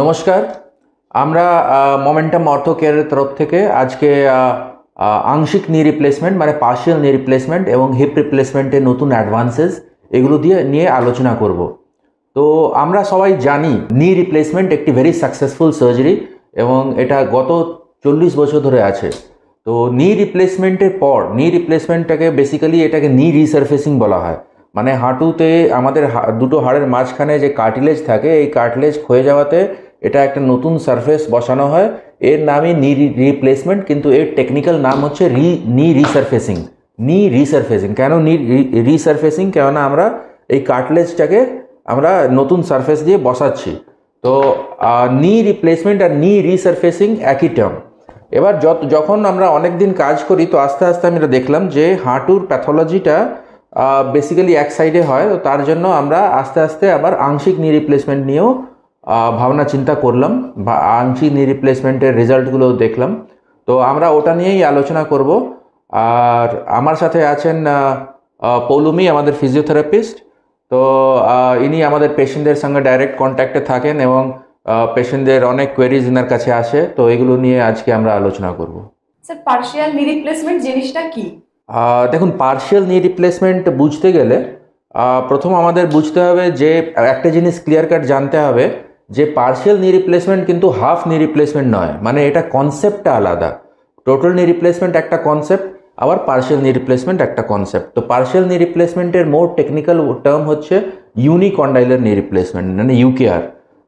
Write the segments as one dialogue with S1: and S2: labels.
S1: নমস্কার আমরা মোমেন্টাম অর্থ কেয়ারের তরফ থেকে আজকে আংশিক নি রিপ্লেসমেন্ট মানে পার্শিয়াল নি রিপ্লেসমেন্ট এবং হিপ রিপ্লেসমেন্টের নতুন অ্যাডভান্সেস এগুলো দিয়ে নিয়ে আলোচনা করব তো আমরা সবাই জানি নি রিপ্লেসমেন্ট একটি ভেরি সাকসেসফুল সার্জারি এবং এটা গত চল্লিশ বছর ধরে আছে তো নি রিপ্লেসমেন্টের পর নি রিপ্লেসমেন্টটাকে বেসিক্যালি এটাকে নি রিসার্ফেসিং বলা হয় মানে হাঁটুতে আমাদের দুটো হাড়ের মাঝখানে যে কার্টিলেজ থাকে এই কার্টিলেজ ক্ষয়ে যাওয়াতে এটা একটা নতুন সারফেস বসানো হয় এর নামই নি রিপ্লেসমেন্ট কিন্তু এর টেকনিক্যাল নাম হচ্ছে রি নি রিসারফেসিং নি রিসারফেসিং কেন নি রিসারফেসিং কেননা আমরা এই কার্টলেজটাকে আমরা নতুন সারফেস দিয়ে বসাচ্ছি তো নি রিপ্লেসমেন্ট আর নি রিসারফেসিং একই টার্ম এবার যত যখন আমরা অনেক দিন কাজ করি তো আস্তে আস্তে আমি দেখলাম যে হাঁটুর প্যাথোলজিটা বেসিক্যালি এক সাইডে হয় তো তার জন্য আমরা আস্তে আস্তে আবার আংশিক নি রিপ্লেসমেন্ট নিয়েও ভাবনা চিন্তা করলাম বা আংশিক নি রিপ্লেসমেন্টের রেজাল্টগুলো দেখলাম তো আমরা ওটা নিয়েই আলোচনা করব আর আমার সাথে আছেন পৌলুমি আমাদের ফিজিওথেরাপিস্ট তো ইনি আমাদের পেশেন্টদের সঙ্গে ডাইরেক্ট কন্ট্যাক্টে থাকেন এবং পেশেন্টদের অনেক কোয়েরিজ এনার কাছে আসে তো এগুলো নিয়ে আজকে আমরা আলোচনা করব স্যার পার্শিয়াল নি রিপ্লেসমেন্ট জিনিসটা কি দেখুন পার্শিয়াল নি রিপ্লেসমেন্ট বুঝতে গেলে প্রথম আমাদের বুঝতে হবে যে একটা জিনিস ক্লিয়ার কাট জানতে হবে যে পার্শিয়াল নি রিপ্লেসমেন্ট কিন্তু হাফ নি রিপ্লেসমেন্ট নয় মানে এটা কনসেপ্টটা আলাদা টোটাল নি রিপ্লেসমেন্ট একটা কনসেপ্ট আবার পার্শিয়াল নি রিপ্লেসমেন্ট একটা কনসেপ্ট তো পার্শিয়াল নি রিপ্লেসমেন্টের মোর টেকনিক্যাল টার্ম হচ্ছে ইউনিকন্ডাইলের নি রিপ্লেসমেন্ট মানে ইউকেআর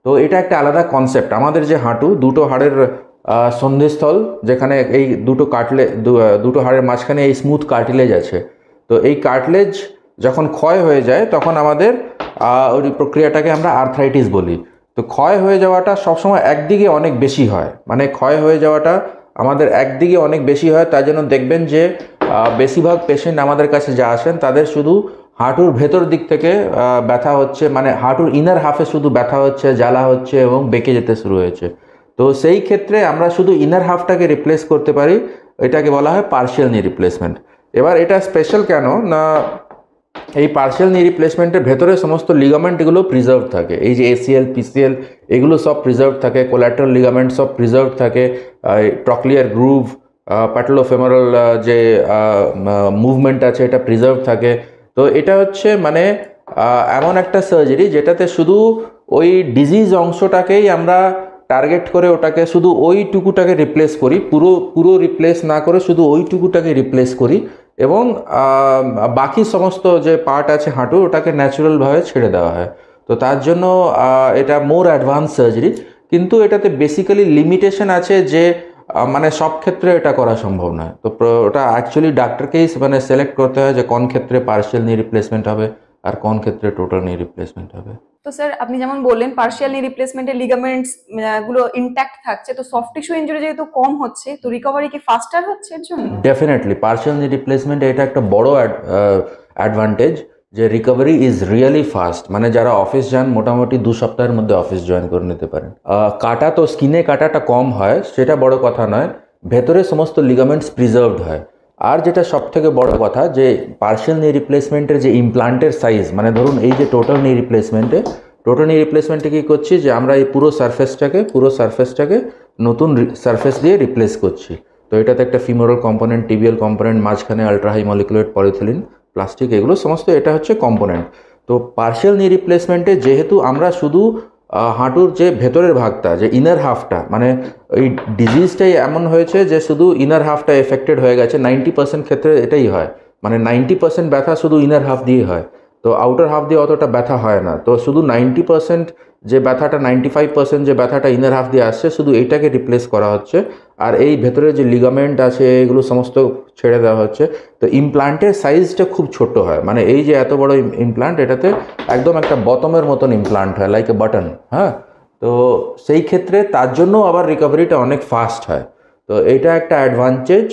S1: তো এটা একটা আলাদা কনসেপ্ট আমাদের যে হাঁটু দুটো হাড়ের সন্ধিস্থল যেখানে এই দুটো কাটলে দুটো হাড়ের মাঝখানে এই স্মুথ কার্টিলেজ আছে তো এই কার্টিলেজ যখন ক্ষয় হয়ে যায় তখন আমাদের ওই প্রক্রিয়াটাকে আমরা আর্থ্রাইটিস বলি তো ক্ষয় হয়ে যাওয়াটা সবসময় একদিকে অনেক বেশি হয় মানে ক্ষয় হয়ে যাওয়াটা আমাদের একদিকে অনেক বেশি হয় তার জন্য দেখবেন যে বেশিরভাগ পেশেন্ট আমাদের কাছে যা আসেন তাদের শুধু হাঁটুর ভেতর দিক থেকে ব্যথা হচ্ছে মানে হাঁটুর ইনার হাফে শুধু ব্যথা হচ্ছে জ্বালা হচ্ছে এবং বেঁকে যেতে শুরু হয়েছে তো সেই ক্ষেত্রে আমরা শুধু ইনার হাফটাকে রিপ্লেস করতে পারি এটাকে বলা হয় পার্শিয়াল নি রিপ্লেসমেন্ট এবার এটা স্পেশাল কেন না এই পার্শিয়াল নি রিপ্লেসমেন্টের ভেতরে সমস্ত লিগামেন্টগুলো প্রিজার্ভ থাকে এই যে এসিএল পিসিএল এগুলো সব প্রিজার্ভ থাকে কোলাট্রাল লিগামেন্ট সব প্রিজার্ভ থাকে টকলিয়ার গ্রুভ প্যাটলোফেমারাল যে মুভমেন্ট আছে এটা প্রিজার্ভ থাকে তো এটা হচ্ছে মানে এমন একটা সার্জারি যেটাতে শুধু ওই ডিজিজ অংশটাকেই আমরা টার্গেট করে ওটাকে শুধু ওইটুকুটাকে রিপ্লেস করি পুরো পুরো রিপ্লেস না করে শুধু ওইটুকুটাকে রিপ্লেস করি এবং বাকি সমস্ত যে পার্ট আছে হাঁটু ওটাকে ন্যাচুরালভাবে ছেড়ে দেওয়া হয় তো তার জন্য এটা মোর অ্যাডভান্স সার্জারি কিন্তু এটাতে বেসিক্যালি লিমিটেশন আছে যে মানে সব ক্ষেত্রে এটা করা সম্ভব নয় তো ওটা অ্যাকচুয়ালি ডাক্তারকেই মানে সিলেক্ট করতে হয় যে কোন ক্ষেত্রে পার্সিয়াল নিয়ে রিপ্লেসমেন্ট হবে আর কোন ক্ষেত্রে টোটাল নিয়ে রিপ্লেসমেন্ট হবে তো স্যার আপনি যেমন বললেন পার্শিয়ালি রিপ্লেসমেন্টের লিগামেন্টস গুলো ইনট্যাক্ট থাকছে তো সফট টিস্যু ইনজুরি যেহেতু কম হচ্ছে তো রিকভারি কি ফাস্টার হচ্ছে এর জন্য ডেফিনেটলি পার্শিয়াল রিপ্লেসমেন্ট এটা একটা বড় অ্যাডভান্টেজ যে রিকভারি ইজ রিয়েলি ফাস্ট মানে যারা অফিস যান মোটামুটি দু সপ্তাহের মধ্যে অফিস জয়েন করে নিতে পারেন কাটা তো স্কিনে কাটাটা কম হয় সেটা বড় কথা নয় ভেতরে সমস্ত লিগামেন্টস প্রিজার্ভড হয় আর যেটা সবথেকে বড় কথা যে পার্সেল নি রিপ্লেসমেন্টের যে ইমপ্লান্টের সাইজ মানে ধরুন এই যে টোটাল নি রিপ্লেসমেন্টে টোটাল নি রিপ্লেসমেন্টে কী করছি যে আমরা এই পুরো সারফেসটাকে পুরো সারফেসটাকে নতুন সারফেস দিয়ে রিপ্লেস করছি তো এটাতে একটা ফিমোরাল কম্পোনেন্ট টিবিএল কম্পোনেন্ট মাঝখানে আলট্রাহাই মলিকুলেট পলিথিলিন প্লাস্টিক এগুলো সমস্ত এটা হচ্ছে কম্পোনেন্ট তো পার্শিয়াল নি রিপ্লেসমেন্টে যেহেতু আমরা শুধু হাঁটুর যে ভেতরের ভাগটা যে ইনার হাফটা মানে এই ডিজিজটাই এমন হয়েছে যে শুধু ইনার হাফটা এফেক্টেড হয়ে গেছে নাইনটি পার্সেন্ট ক্ষেত্রে এটাই হয় মানে নাইনটি পার্সেন্ট ব্যথা শুধু ইনার হাফ দিয়েই হয় তো আউটার হাফ দিয়ে অতটা ব্যথা হয় না তো শুধু নাইনটি পার্সেন্ট যে ব্যথাটা নাইনটি ফাইভ পার্সেন্ট যে ব্যথাটা ইনার হাফ দিয়ে আসছে শুধু এইটাকে রিপ্লেস করা হচ্ছে আর এই ভেতরে যে লিগামেন্ট আছে এগুলো সমস্ত ছেড়ে দেওয়া হচ্ছে তো ইমপ্লান্টের সাইজটা খুব ছোট হয় মানে এই যে এত বড় ইমপ্লান্ট এটাতে একদম একটা বটমের মতন ইমপ্লান্ট হয় লাইক এ বাটন হ্যাঁ তো সেই ক্ষেত্রে তার জন্য আবার রিকভারিটা অনেক ফাস্ট হয় তো এটা একটা অ্যাডভান্টেজ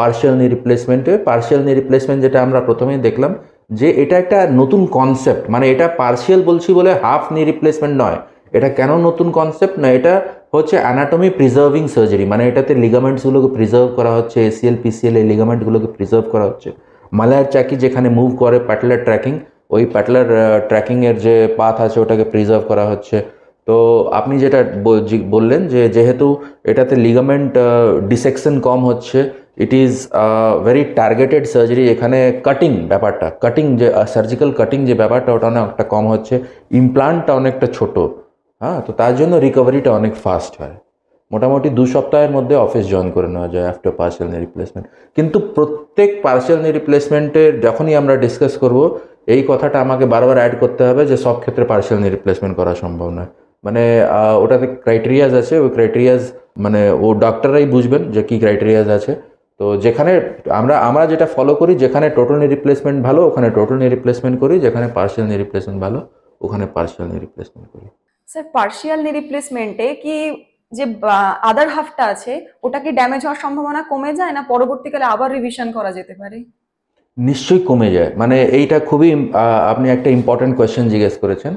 S1: পার্সিয়াল নি রিপ্লেসমেন্টে পার্সিয়াল নি রিপ্লেসমেন্ট যেটা আমরা প্রথমেই দেখলাম যে এটা একটা নতুন কনসেপ্ট মানে এটা পার্সিয়াল বলছি বলে হাফ নি রিপ্লেসমেন্ট নয় এটা কেন নতুন কনসেপ্ট না এটা হচ্ছে অ্যানাটমি প্রিজার্ভিং সার্জারি মানে এটাতে লিগামেন্টসগুলোকে প্রিজার্ভ করা হচ্ছে এসিএল পিসিএল এই লিগামেন্টগুলোকে প্রিজার্ভ করা হচ্ছে মালায়ার চাকি যেখানে মুভ করে প্যাটলার ট্র্যাকিং ওই প্যাটলার ট্র্যাকিংয়ের যে পাথ আছে ওটাকে প্রিজার্ভ করা হচ্ছে তো আপনি যেটা বললেন যে যেহেতু এটাতে লিগামেন্ট ডিসেকশন কম হচ্ছে it is very targeted surgery এখানে কাটিং ব্যাপারটা কাটিং যে সার্জিক্যাল কাটিং যে ব্যাপারটা ওটা অনেকটা কম হচ্ছে ইমপ্লান্টটা অনেকটা ছোট হ্যাঁ তো তার জন্য রিকভারিটা অনেক ফাস্ট হয় মোটামুটি দু সপ্তাহের মধ্যে অফিস জয়েন করে নেওয়া যায় আফটার পার্সেল নি রিপ্লেসমেন্ট কিন্তু প্রত্যেক পার্সেল রিপ্লেসমেন্টের যখনই আমরা ডিসকাস করব এই কথাটা আমাকে বারবার অ্যাড করতে হবে যে সব ক্ষেত্রে পার্সেল রিপ্লেসমেন্ট করা সম্ভব নয় মানে ওটাতে ক্রাইটেরিয়াজ আছে ওই ক্রাইটেরিয়াজ মানে ও ডক্টররাই বুঝবেন যে কী ক্রাইটেরিয়াজ আছে তো যেখানে আমরা আমরা যেটা ফলো করি যেখানে টোটাল নি রিপ্লেসমেন্ট ভালো ওখানে টোটাল নি রিপ্লেসমেন্ট করি যেখানে পার্সিয়াল নি রিপ্লেসমেন্ট ভালো ওখানে পার্সিয়াল নি রিপ্লেসমেন্ট করি স্যার পার্সিয়াল নি রিপ্লেসমেন্টে কি যে আদার হাফটা আছে ওটা কি ড্যামেজ হওয়ার সম্ভাবনা কমে যায় না পরবর্তীকালে আবার রিভিশন করা যেতে পারে নিশ্চয়ই কমে যায় মানে এইটা খুবই আপনি একটা ইম্পর্ট্যান্ট কোয়েশ্চেন জিজ্ঞেস করেছেন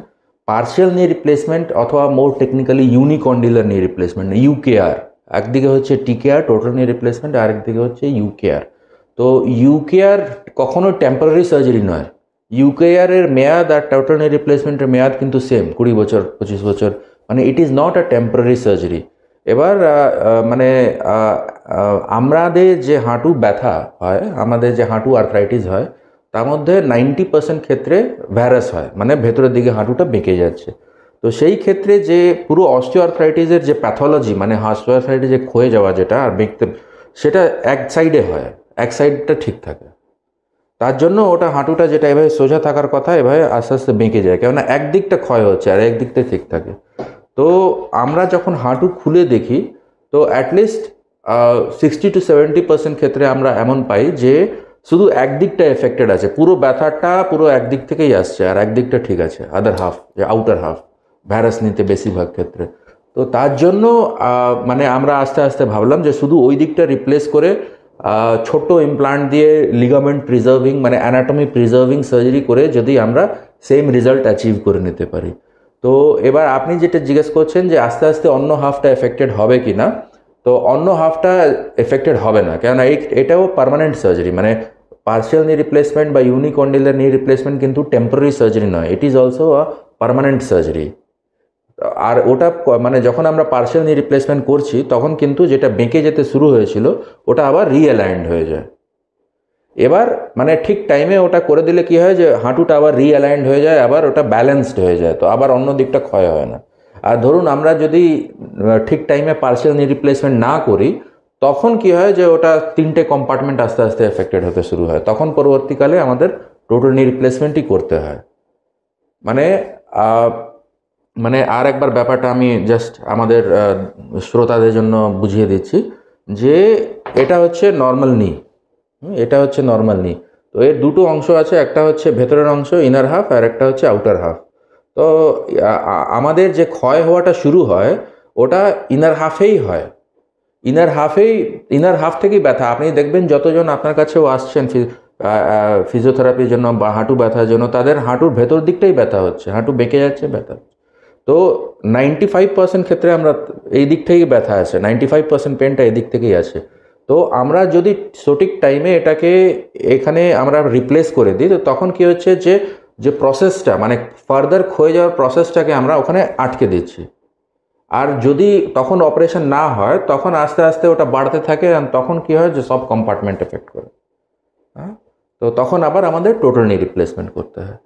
S1: পার্সিয়াল নি রিপ্লেসমেন্ট অথবা মোর টেকনিক্যালি ইউনিকন্ডিলার নি রিপ্লেসমেন্ট ইউকেআর একদিকে হচ্ছে T KR total knee replacement আর একদিকে হচ্ছে ইউ কেয়ার তো ইউ কেয়ার কখনো টেম্পোরারি সার্জারি নয় ইউকেআরের মেয়াদ আর টোটাল নি রিপ্লেসমেন্টের মেয়াদ কিন্তু সেম কুড়ি বছর পঁচিশ বছর মানে it is not a temporary surgery এবার মানে আমাদের যে হাঁটু ব্যথা হয় আমাদের যে হাঁটু আর্থরাইটিস হয় তার মধ্যে নাইনটি পার্সেন্ট ক্ষেত্রে ভ্যারাস হয় মানে ভেতরের দিকে হাঁটুটা বেঁকে যাচ্ছে তো সেই ক্ষেত্রে যে পুরো অস্টিওআর্থ্রাইটিসের যে প্যাথোলজি মানে অস্টিওআর্থ্রাইটিস যে ক্ষয়ে যাওয়া যেটা আর ব্যক্তি সেটা এক সাইডে হয় এক সাইডটা ঠিক থাকে তার জন্য ওটা হাঁটুটা যেটা এভাবে সোজা থাকার কথা এভাবে আস্তে আস্তে বেঁকে যায় কেননা একদিকটা ক্ষয় হচ্ছে আর একদিকটা ঠিক থাকে তো আমরা যখন হাঁটু খুলে দেখি তো at least sixty to seventy percent ক্ষেত্রে আমরা এমন পাই যে শুধু একদিকটা এফেক্টেড আছে পুরো ব্যথাটা পুরো একদিক থেকেই আসছে আর একদিকটা ঠিক আছে আদার হাফ যে আউটার হাফ ভাইরাস নিতে বেশিরভাগ ক্ষেত্রে তো তার জন্য মানে আমরা আস্তে আস্তে ভাবলাম যে শুধু ওই দিকটা রিপ্লেস করে ছোট ইমপ্লান্ট দিয়ে লিগামেন্ট প্রিজার্ভিং মানে অ্যানাটমি প্রিজার্ভিং সার্জারি করে যদি আমরা সেম রেজাল্ট অ্যাচিভ করে নিতে পারি তো এবার আপনি যেটা জিজ্ঞেস করছেন যে আস্তে আস্তে অন্য হাফটা এফেক্টেড হবে কি না তো অন্য হাফটা এফেক্টেড হবে না কেননা এই এটাও পারমানেন্ট সার্জারি মানে পার্সিয়াল নি রিপ্লেসমেন্ট বা অন্ডিলার নি রিপ্লেসমেন্ট কিন্তু টেম্পোরারি সার্জারি নয় it is also a permanent surgery আর ওটা মানে যখন আমরা পার্সেল নিয়ে রিপ্লেসমেন্ট করছি তখন কিন্তু যেটা বেঁকে যেতে শুরু হয়েছিল ওটা আবার রিঅ্যালাইন্ড হয়ে যায় এবার মানে ঠিক টাইমে ওটা করে দিলে কি হয় যে হাঁটুটা আবার রিঅ্যালাইন্ড হয়ে যায় আবার ওটা ব্যালেন্সড হয়ে যায় তো আবার অন্য দিকটা ক্ষয় হয় না আর ধরুন আমরা যদি ঠিক টাইমে পার্সেল নিয়ে রিপ্লেসমেন্ট না করি তখন কি হয় যে ওটা তিনটে কম্পার্টমেন্ট আস্তে আস্তে এফেক্টেড হতে শুরু হয় তখন পরবর্তীকালে আমাদের টোটাল নিয়ে রিপ্লেসমেন্টই করতে হয় মানে মানে আর একবার ব্যাপারটা আমি জাস্ট আমাদের শ্রোতাদের জন্য বুঝিয়ে দিচ্ছি যে এটা হচ্ছে নর্মাল নি এটা হচ্ছে নর্মাল নি তো এর দুটো অংশ আছে একটা হচ্ছে ভেতরের অংশ ইনার হাফ আর একটা হচ্ছে আউটার হাফ তো আমাদের যে ক্ষয় হওয়াটা শুরু হয় ওটা ইনার হাফেই হয় ইনার হাফেই ইনার হাফ থেকেই ব্যথা আপনি দেখবেন যতজন আপনার কাছেও আসছেন ফিজিওথেরাপির জন্য বা হাঁটু ব্যথার জন্য তাদের হাঁটুর ভেতর দিকটাই ব্যথা হচ্ছে হাঁটু বেঁকে যাচ্ছে ব্যথা হচ্ছে তো নাইনটি ফাইভ পার্সেন্ট ক্ষেত্রে আমরা এই দিক থেকেই ব্যথা আছে নাইনটি ফাইভ পার্সেন্ট পেনটা এই দিক থেকেই আছে তো আমরা যদি সঠিক টাইমে এটাকে এখানে আমরা রিপ্লেস করে দিই তো তখন কি হচ্ছে যে যে প্রসেসটা মানে ফার্দার ক্ষয়ে যাওয়ার প্রসেসটাকে আমরা ওখানে আটকে দিচ্ছি আর যদি তখন অপারেশন না হয় তখন আস্তে আস্তে ওটা বাড়তে থাকে তখন কি হয় যে সব কম্পার্টমেন্ট এফেক্ট করে হ্যাঁ তো তখন আবার আমাদের টোটাল নিয়ে রিপ্লেসমেন্ট করতে হয়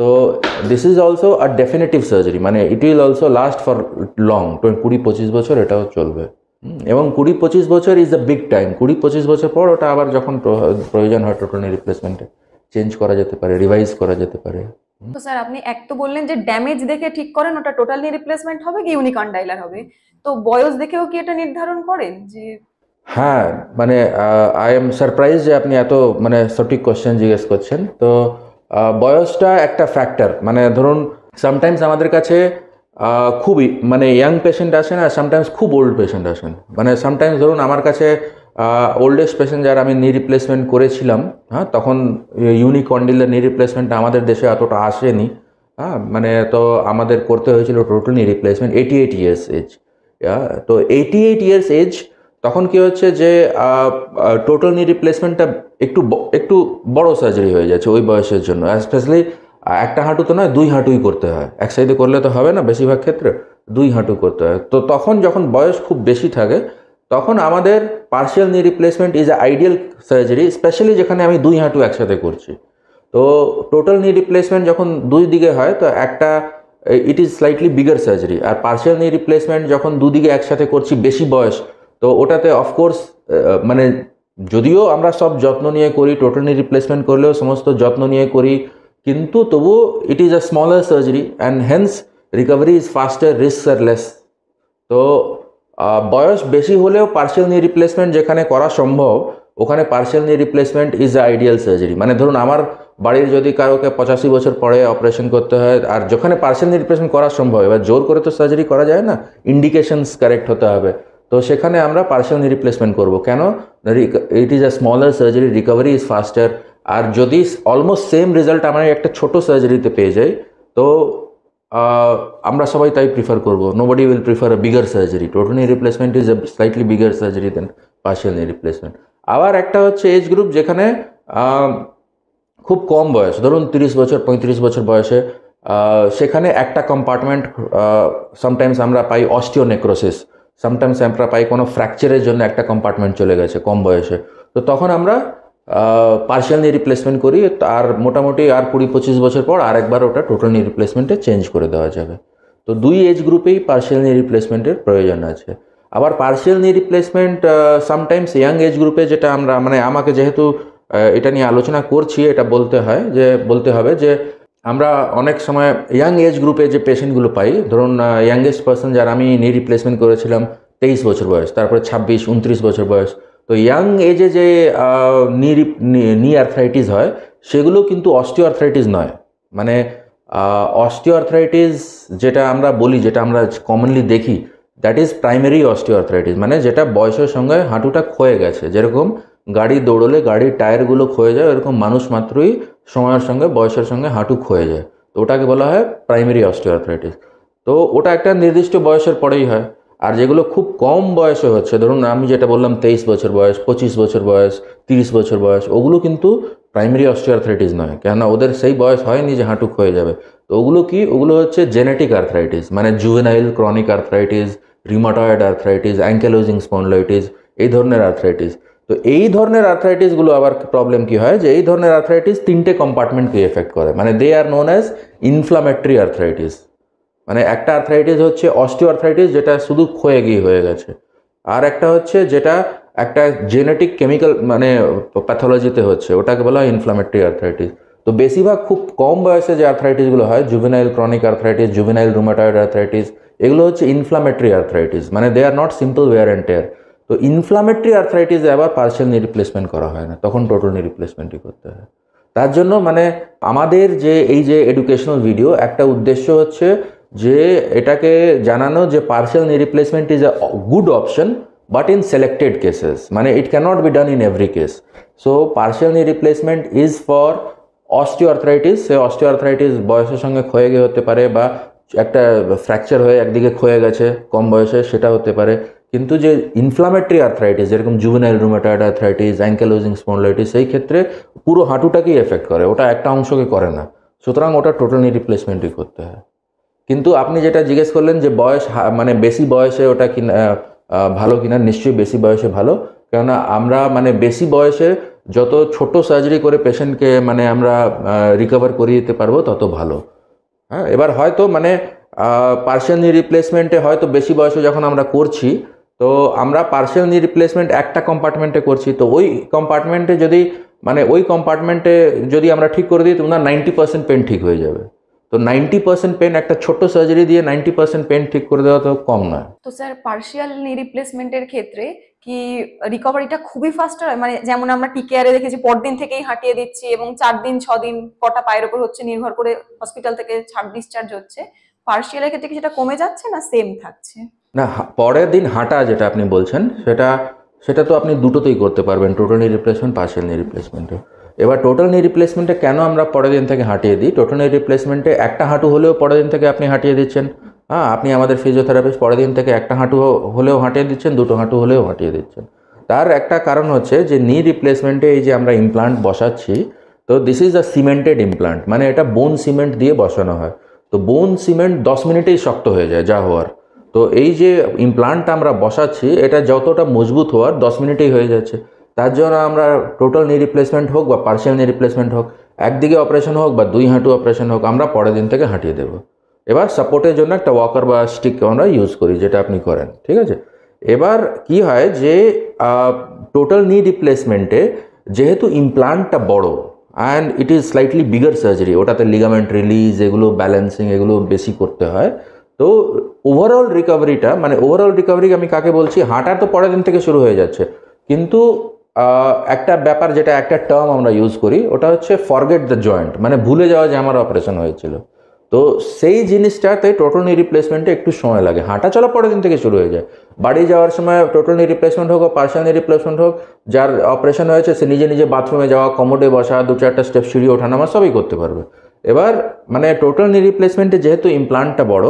S1: তো দিস ইজ অলসো আর ডেফিনেটিভ সার্জারি মানে it will also last for long কুড়ি পঁচিশ বছর এটাও চলবে এবং কুড়ি পঁচিশ বছর ইজ দ্য বিগ টাইম কুড়ি পঁচিশ বছর পর ওটা আবার যখন প্রয়োজন হয় টোটনি রিপ্লেসমেন্টে চেঞ্জ করা যেতে পারে রিভাইজ করা যেতে পারে তো স্যার আপনি এক তো বললেন যে ড্যামেজ দেখে ঠিক করেন ওটা টোটালি রিপ্লেসমেন্ট হবে কি ডাইলার হবে তো বয়স দেখেও কি এটা নির্ধারণ করেন যে হ্যাঁ মানে আই এম সারপ্রাইজ যে আপনি এত মানে সঠিক কোশ্চেন জিজ্ঞেস করছেন তো বয়সটা একটা ফ্যাক্টর মানে ধরুন সামটাইমস আমাদের কাছে খুবই মানে ইয়াং পেশেন্ট আসেন আর সামটাইমস খুব ওল্ড পেশেন্ট আসেন মানে সামটাইমস ধরুন আমার কাছে ওল্ডেস্ট পেশেন্ট যারা আমি নি রিপ্লেসমেন্ট করেছিলাম হ্যাঁ তখন ইউনিকন্ডিলের নি রিপ্লেসমেন্টটা আমাদের দেশে অতটা আসেনি হ্যাঁ মানে তো আমাদের করতে হয়েছিল total knee replacement eighty eight years age তো এইটি এইট ইয়ার্স এজ তখন কি হচ্ছে যে টোটাল নি রিপ্লেসমেন্টটা একটু একটু বড় সার্জারি হয়ে যাচ্ছে ওই বয়সের জন্য স্পেশালি একটা হাঁটু তো নয় দুই হাঁটুই করতে হয় এক সাইডে করলে তো হবে না বেশিরভাগ ক্ষেত্রে দুই হাঁটু করতে হয় তো তখন যখন বয়স খুব বেশি থাকে তখন আমাদের partial knee replacement is a ideal surgery specially যেখানে আমি দুই হাঁটু একসাথে করছি তো টোটাল নি রিপ্লেসমেন্ট যখন দুই দিকে হয় তো একটা it is slightly bigger surgery আর পার্শিয়াল নি রিপ্লেসমেন্ট যখন দুদিকে একসাথে করছি বেশি বয়স তো ওটাতে অফকোর্স মানে যদিও আমরা সব যত্ন নিয়ে করি টোটালি রিপ্লেসমেন্ট করলেও সমস্ত যত্ন নিয়ে করি কিন্তু তবু it is a smaller surgery and hence recovery is faster risk are less তো বয়স বেশি হলেও পার্সেল নিয়ে রিপ্লেসমেন্ট যেখানে করা সম্ভব ওখানে পার্সেল নিয়ে রিপ্লেসমেন্ট ইজ আইডিয়াল সার্জারি মানে ধরুন আমার বাড়ির যদি কারোকে পঁচাশি বছর পরে অপারেশন করতে হয় আর যেখানে পার্সেল নিয়ে রিপ্লেসমেন্ট করা সম্ভব এবার জোর করে তো সার্জারি করা যায় না ইন্ডিকেশনস কারেক্ট হতে হবে তো সেখানে আমরা পার্সিয়াল নি রিপ্লেসমেন্ট করবো কেন it is a smaller surgery recovery is faster আর যদি অলমোস্ট সেম রেজাল্ট আমরা একটা ছোট সার্জারিতে পেয়ে যাই তো আমরা সবাই তাই প্রিফার করব body will prefer a bigger surgery total knee replacement is a slightly bigger surgery than partial knee replacement আবার একটা হচ্ছে এজ গ্রুপ যেখানে খুব কম বয়স ধরুন তিরিশ বছর পঁয়ত্রিশ বছর বয়সে সেখানে একটা কম্পার্টমেন্ট সামটাইমস আমরা পাই অস্টিওনেক্রোসিস সামটাইমস আমরা পাই কোনো ফ্র্যাকচারের জন্য একটা কম্পার্টমেন্ট চলে গেছে কম বয়সে তো তখন আমরা পার্শিয়াল নিয়ে রিপ্লেসমেন্ট করি আর মোটামুটি আর কুড়ি পঁচিশ বছর পর আরেকবার ওটা টোটাল নিয়ে রিপ্লেসমেন্টে চেঞ্জ করে দেওয়া যাবে তো দুই এজ গ্রুপেই পার্শিয়াল নিয়ে রিপ্লেসমেন্টের প্রয়োজন আছে আবার পার্শিয়াল নিয়ে রিপ্লেসমেন্ট সামটাইমস ইয়াং এজ গ্রুপে যেটা আমরা মানে আমাকে যেহেতু এটা নিয়ে আলোচনা করছি এটা বলতে হয় যে বলতে হবে যে আমরা অনেক সময় ইয়াং এজ গ্রুপে যে পেশেন্টগুলো পাই ধরুন ইয়াংয়েস্ট পার্সন যারা আমি নি রিপ্লেসমেন্ট করেছিলাম তেইশ বছর বয়স তারপরে ছাব্বিশ উনত্রিশ বছর বয়স তো ইয়াং এজে যে নি নি আর্থ্রাইটিস হয় সেগুলো কিন্তু অস্টিওআর্থ্রাইটিস নয় মানে অস্টিওআর্থ্রাইটিস যেটা আমরা বলি যেটা আমরা কমনলি দেখি দ্যাট ইজ প্রাইমারি অস্টিওআর্থ্রাইটিস মানে যেটা বয়সের সঙ্গে হাঁটুটা ক্ষয়ে গেছে যেরকম গাড়ি দৌড়লে গাড়ির টায়ারগুলো ক্ষয়ে যায় এরকম মানুষ মাত্রই সময়ের সঙ্গে বয়সের সঙ্গে হাঁটু ক্ষয়ে যায় তো ওটাকে বলা হয় প্রাইমারি অস্টিওথ্রাইটিস তো ওটা একটা নির্দিষ্ট বয়সের পরেই হয় আর যেগুলো খুব কম বয়সে হচ্ছে ধরুন আমি যেটা বললাম তেইশ বছর বয়স পঁচিশ বছর বয়স তিরিশ বছর বয়স ওগুলো কিন্তু প্রাইমারি অস্টিওথ্রাইটিস নয় কেননা ওদের সেই বয়স হয়নি যে হাঁটু ক্ষয়ে যাবে তো ওগুলো কি ওগুলো হচ্ছে জেনেটিক আর্থ্রাইটিস মানে juvenile chronic arthritis rheumatoid arthritis ankylosing spondylitis এই ধরনের আর্থ্রাইটিস তো এই ধরনের আর্থ্রাইটিসগুলো আবার প্রবলেম কি হয় যে এই ধরনের আর্থ্রাইটিস তিনটে কম্পার্টমেন্টকে এফেক্ট করে মানে they are known as inflammatory arthritis মানে একটা আর্থ্রাইটিস হচ্ছে অস্টিও আর্থ্রাইটিস যেটা শুধু ক্ষয়ে গিয়ে হয়ে গেছে আর একটা হচ্ছে যেটা একটা জেনেটিক কেমিক্যাল মানে প্যাথোলজিতে হচ্ছে ওটাকে বলা হয় ইনফ্লামেটরি আর্থ্রাইটিস তো বেশিরভাগ খুব কম বয়সে যে আর্থ্রাইটিসগুলো হয় juvenile chronic arthritis juvenile rheumatoid arthritis এগুলো হচ্ছে ইনফ্লামেটরি আর্থ্রাইটিস মানে they are not simple wear and tear তো ইনফ্লামেটরি আর্থ্রাইটিসে আবার পার্সেল রিপ্লেসমেন্ট করা হয় না তখন টোটাল নি রিপ্লেসমেন্টই করতে হয় তার জন্য মানে আমাদের যে এই যে এডুকেশনাল ভিডিও একটা উদ্দেশ্য হচ্ছে যে এটাকে জানানো যে partial replacement is a good option but in selected cases মানে it can't be done in every case so partial replacement is for osteoarthritis সে অস্টিওআর্থ্রাইটিস বয়সের সঙ্গে ক্ষয়ে গিয়ে হতে পারে বা একটা ফ্র্যাকচার হয়ে একদিকে ক্ষয়ে গেছে কম বয়সে সেটা হতে পারে কিন্তু যে ইনফ্লামেটরি আর্থ্রাইটিস যেরকম juvenile rheumatoid arthritis ankylosing spondylitis সেই ক্ষেত্রে পুরো হাঁটুটাকেই এফেক্ট করে ওটা একটা অংশকে করে না সুতরাং ওটা টোটালি রিপ্লেসমেন্টই করতে হয় কিন্তু আপনি যেটা জিজ্ঞেস করলেন যে বয়স মানে বেশি বয়সে ওটা কিনা ভালো কিনা নিশ্চয়ই বেশি বয়সে ভালো কেননা আমরা মানে বেশি বয়সে যত ছোট সার্জারি করে পেশেন্টকে মানে আমরা রিকভার করিয়ে দিতে পারবো তত ভালো হ্যাঁ এবার হয়তো মানে পার্সেন্ট রিপ্লেসমেন্টে হয়তো বেশি বয়সে যখন আমরা করছি তো আমরা পার্সেল নি রিপ্লেসমেন্ট একটা কম্পার্টমেন্টে করছি তো ওই কম্পার্টমেন্টে যদি মানে ওই কম্পার্টমেন্টে যদি আমরা ঠিক করে দিই তোমরা নাইনটি পার্সেন্ট পেন ঠিক হয়ে যাবে তো নাইনটি পার্সেন্ট পেন একটা ছোট্ট সার্জারি দিয়ে নাইনটি পার্সেন্ট পেন ঠিক করে দেওয়া তো কম নয় তো স্যার পার্সিয়াল নি রিপ্লেসমেন্টের ক্ষেত্রে কি রিকভারিটা খুবই ফাস্ট হয় মানে যেমন আমরা আরে দেখেছি পরদিন থেকেই হাঁটিয়ে দিচ্ছি এবং চার দিন ছ দিন কটা পায়ের ওপর হচ্ছে নির্ভর করে হসপিটাল থেকে ছাড় ডিসচার্জ হচ্ছে পার্সিয়ালের ক্ষেত্রে কি সেটা কমে যাচ্ছে না সেম থাকছে না পরের দিন হাঁটা যেটা আপনি বলছেন সেটা সেটা তো আপনি দুটোতেই করতে পারবেন টোটাল নি রিপ্লেসমেন্ট পার্সেল নি রিপ্লেসমেন্টে এবার টোটাল নি রিপ্লেসমেন্টে কেন আমরা পরের দিন থেকে হাঁটিয়ে দিই টোটাল নি রিপ্লেসমেন্টে একটা হাঁটু হলেও পরের দিন থেকে আপনি হাঁটিয়ে দিচ্ছেন হ্যাঁ আপনি আমাদের ফিজিওথেরাপিস্ট পরের দিন থেকে একটা হাঁটু হলেও হাঁটিয়ে দিচ্ছেন দুটো হাঁটু হলেও হাঁটিয়ে দিচ্ছেন তার একটা কারণ হচ্ছে যে নি রিপ্লেসমেন্টে এই যে আমরা ইমপ্লান্ট বসাচ্ছি তো this is a cemented implant মানে এটা বোন সিমেন্ট দিয়ে বসানো হয় তো বোন সিমেন্ট দশ মিনিটেই শক্ত হয়ে যায় যা হওয়ার তো এই যে ইমপ্লান্টটা আমরা বসাচ্ছি এটা যতটা মজবুত হওয়ার দশ মিনিটেই হয়ে যাচ্ছে তার জন্য আমরা টোটাল নি রিপ্লেসমেন্ট হোক বা পার্সিয়াল নি রিপ্লেসমেন্ট হোক একদিকে অপারেশন হোক বা দুই হাঁটু অপারেশন হোক আমরা পরের দিন থেকে হাঁটিয়ে দেব এবার সাপোর্টের জন্য একটা ওয়াকার বা স্টিক আমরা ইউজ করি যেটা আপনি করেন ঠিক আছে এবার কি হয় যে টোটাল নি রিপ্লেসমেন্টে যেহেতু ইমপ্লান্টটা বড় and it is slightly bigger surgery ওটাতে লিগামেন্ট রিলিজ এগুলো ব্যালেন্সিং এগুলো বেশি করতে হয় তো ওভারঅল রিকভারিটা মানে ওভারঅল রিকভারি আমি কাকে বলছি হাঁটা তো পরের দিন থেকে শুরু হয়ে যাচ্ছে কিন্তু একটা ব্যাপার যেটা একটা টার্ম আমরা ইউজ করি ওটা হচ্ছে ফরগেট দ্য জয়েন্ট মানে ভুলে যাওয়া যে আমার অপারেশন হয়েছিল তো সেই জিনিসটাতে টোটাল নি রিপ্লেসমেন্টে একটু সময় লাগে হাঁটা চলা পরের দিন থেকে শুরু হয়ে যায় বাড়ি যাওয়ার সময় টোটাল নি রিপ্লেসমেন্ট হোক পার্সিয়াল নি রিপ্লেসমেন্ট হোক যার অপারেশন হয়েছে সে নিজে নিজে বাথরুমে যাওয়া কমোডে বসা দু চারটা স্টেপ সিঁড়ি ওঠানামা সবই করতে পারবে এবার মানে টোটাল নি রিপ্লেসমেন্টে যেহেতু ইমপ্লান্টটা বড়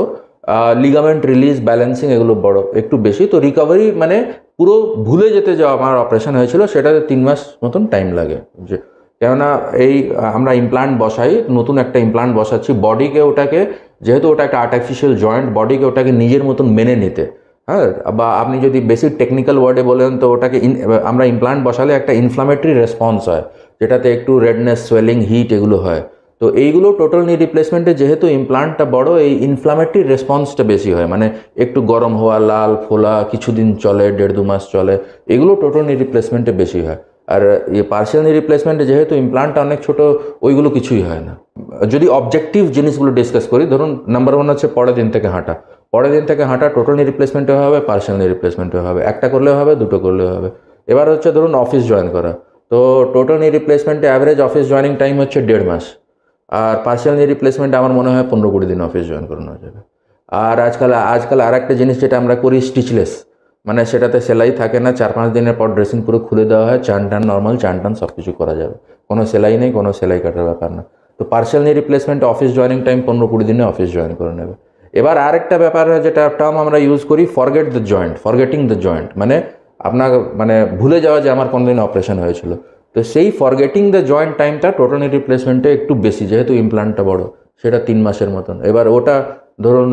S1: লিগামেন্ট রিলিজ ব্যালেন্সিং এগুলো বড় একটু বেশি তো রিকভারি মানে পুরো ভুলে যেতে যাওয়া আমার অপারেশন হয়েছিল সেটাতে তিন মাস মতন টাইম লাগে যে কেননা এই আমরা ইমপ্লান্ট বসাই নতুন একটা ইমপ্লান্ট বসাচ্ছি বডিকে ওটাকে যেহেতু ওটা একটা আর্টিফিশিয়াল জয়েন্ট বডিকে ওটাকে নিজের মতন মেনে নিতে হ্যাঁ বা আপনি যদি বেশি টেকনিক্যাল ওয়ার্ডে বলেন তো ওটাকে আমরা ইমপ্লান্ট বসালে একটা ইনফ্লামেটরি রেসপন্স হয় যেটাতে একটু রেডনেস সোয়েলিং হিট এগুলো হয় তো এইগুলো টোটাল নি রিপ্লেসমেন্টে যেহেতু ইমপ্লান্টটা বড় এই ইনফ্লামেটরি রেসপন্সটা বেশি হয় মানে একটু গরম হওয়া লাল ফোলা কিছুদিন চলে দেড় দু মাস চলে এগুলো টোটাল নি রিপ্লেসমেন্টে বেশি হয় আর এই পার্সিয়াল নি রিপ্লেসমেন্টে যেহেতু ইমপ্লান্টটা অনেক ছোট ওইগুলো কিছুই হয় না যদি অবজেক্টিভ জিনিসগুলো ডিসকাস করি ধরুন নাম্বার ওয়ান হচ্ছে পরের দিন থেকে হাঁটা পরের দিন থেকে হাঁটা টোটাল নি রিপ্লেসমেন্টে হবে পার্সিয়াল নি রিপ্লেসমেন্টে হবে একটা করলে হবে দুটো করলে হবে এবার হচ্ছে ধরুন অফিস জয়েন করা তো টোটাল নি রিপ্লেসমেন্টে অ্যাভারেজ অফিস জয়নিং টাইম হচ্ছে দেড় মাস আর পার্সিয়াল নিয়ে রিপ্লেসমেন্ট আমার মনে হয় পনেরো কুড়ি দিন অফিস জয়েন করানো যাবে আর আজকাল আজকাল আর একটা জিনিস যেটা আমরা করি স্টিচলেস মানে সেটাতে সেলাই থাকে না চার পাঁচ দিনের পর ড্রেসিং পুরো খুলে দেওয়া হয় চান টান নর্মাল চান টান সব কিছু করা যাবে কোনো সেলাই নেই কোনো সেলাই কাটার ব্যাপার না তো পার্সিয়াল নিয়ে রিপ্লেসমেন্ট অফিস জয়েনিং টাইম পনেরো কুড়ি দিনে অফিস জয়েন করে নেবে এবার আরেকটা ব্যাপার যেটা টার্ম আমরা ইউজ করি forget the joint forgetting the joint মানে আপনার মানে ভুলে যাওয়া যে আমার কোনোদিন অপারেশন হয়েছিল তো সেই ফরগেটিং দ্য জয়েন্ট টাইমটা টোটালি রিপ্লেসমেন্টে একটু বেশি যেহেতু ইমপ্লান্টটা বড় সেটা তিন মাসের মতন এবার ওটা ধরুন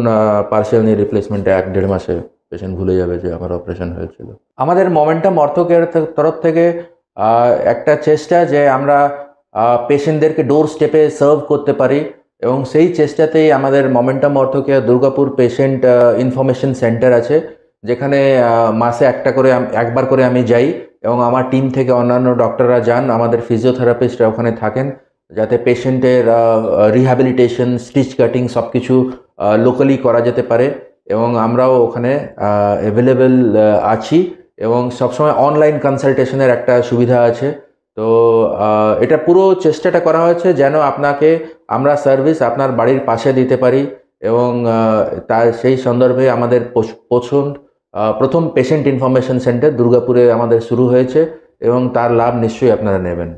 S1: পার্সিয়াল নিয়ে রিপ্লেসমেন্টে এক দেড় মাসে পেশেন্ট ভুলে যাবে যে আমার অপারেশন হয়েছিল আমাদের মোমেন্টাম অর্থকের তরফ থেকে একটা চেষ্টা যে আমরা পেশেন্টদেরকে ডোর স্টেপে সার্ভ করতে পারি এবং সেই চেষ্টাতেই আমাদের মোমেন্টাম অর্থকে দুর্গাপুর পেশেন্ট ইনফরমেশন সেন্টার আছে যেখানে মাসে একটা করে একবার করে আমি যাই এবং আমার টিম থেকে অন্যান্য ডক্টররা যান আমাদের ফিজিওথেরাপিস্টরা ওখানে থাকেন যাতে পেশেন্টের রিহ্যাবিলিটেশন স্টিচ কাটিং সব কিছু লোকালি করা যেতে পারে এবং আমরাও ওখানে অ্যাভেলেবেল আছি এবং সবসময় অনলাইন কনসালটেশনের একটা সুবিধা আছে তো এটা পুরো চেষ্টাটা করা হয়েছে যেন আপনাকে আমরা সার্ভিস আপনার বাড়ির পাশে দিতে পারি এবং তার সেই সন্দর্ভে আমাদের পছন্দ প্রথম পেশেন্ট ইনফরমেশন সেন্টার দুর্গাপুরে আমাদের শুরু হয়েছে এবং তার লাভ নিশ্চয়ই আপনারা নেবেন